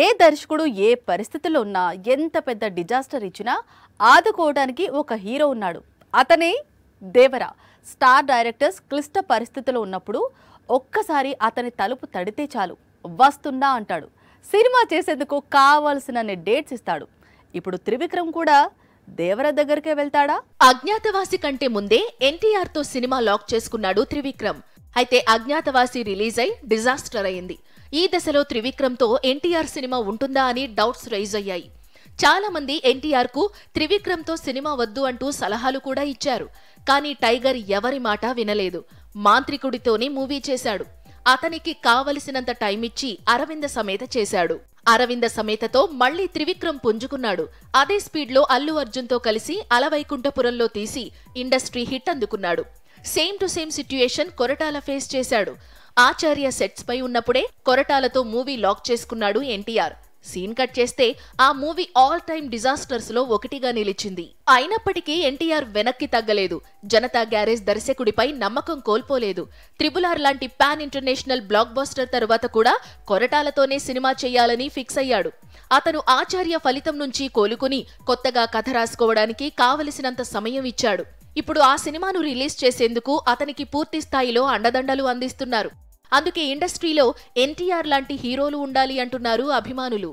ఏ దర్శకుడు ఏ పరిస్థితుల్లో ఉన్నా ఎంత పెద్ద డిజాస్టర్ ఇచ్చినా ఆదుకోవడానికి ఒక హీరో ఉన్నాడు అతనే దేవరా స్టార్ డైరెక్టర్స్ క్లిష్ట పరిస్థితుల్లో ఉన్నప్పుడు ఒక్కసారి అతని తలుపు తడితే చాలు వస్తున్నా అంటాడు సినిమా చేసేందుకు కావాల్సినన్ని డేట్స్ ఇస్తాడు ఇప్పుడు త్రివిక్రమ్ కూడా దేవర దగ్గరికే వెళ్తాడా అజ్ఞాతవాసి కంటే ముందే ఎన్టీఆర్తో సినిమా లాక్ చేసుకున్నాడు త్రివిక్రమ్ అయితే అజ్ఞాతవాసి రిలీజ్ అయి డిజాస్టర్ అయింది ఈ దశలో త్రివిక్రమ్తో ఎన్టీఆర్ సినిమా ఉంటుందా అని డౌట్స్ రైజ్ అయ్యాయి చాలా మంది ఎన్టీఆర్ కు త్రివిక్రమ్తో సినిమా వద్దు అంటూ సలహాలు కూడా ఇచ్చారు కానీ టైగర్ ఎవరి మాట వినలేదు మాంత్రికుడితోనే మూవీ చేశాడు అతనికి కావలసినంత టైం ఇచ్చి అరవింద సమేత చేశాడు అరవింద సమేతతో మళ్లీ త్రివిక్రమ్ పుంజుకున్నాడు అదే స్పీడ్లో అల్లు అర్జున్తో కలిసి అలవైకుంఠపురంలో తీసి ఇండస్ట్రీ హిట్ అందుకున్నాడు same to same situation Koratala face చేశాడు ఆచార్య సెట్స్ పై ఉన్నప్పుడే కొరటాలతో మూవీ లాక్ చేసుకున్నాడు ఎన్టీఆర్ సీన్ కట్ చేస్తే ఆ మూవీ ఆల్ టైమ్ డిజాస్టర్స్ లో ఒకటిగా నిలిచింది అయినప్పటికీ ఎన్టీఆర్ వెనక్కి తగ్గలేదు జనతా గ్యారేజ్ దర్శకుడిపై నమ్మకం కోల్పోలేదు త్రిబులార్ లాంటి పాన్ ఇంటర్నేషనల్ బ్లాక్ బస్టర్ తరువాత కూడా కొరటాలతోనే సినిమా చేయాలని ఫిక్స్ అయ్యాడు అతను ఆచార్య ఫలితం నుంచి కోలుకుని కొత్తగా కథ రాసుకోవడానికి కావలసినంత సమయం ఇచ్చాడు ఇప్పుడు ఆ సినిమాను రిలీజ్ చేసేందుకు అతనికి పూర్తి స్థాయిలో అండదండలు అందిస్తున్నారు అందుకే ఇండస్ట్రీలో ఎన్టీఆర్ లాంటి హీరోలు ఉండాలి అంటున్నారు అభిమానులు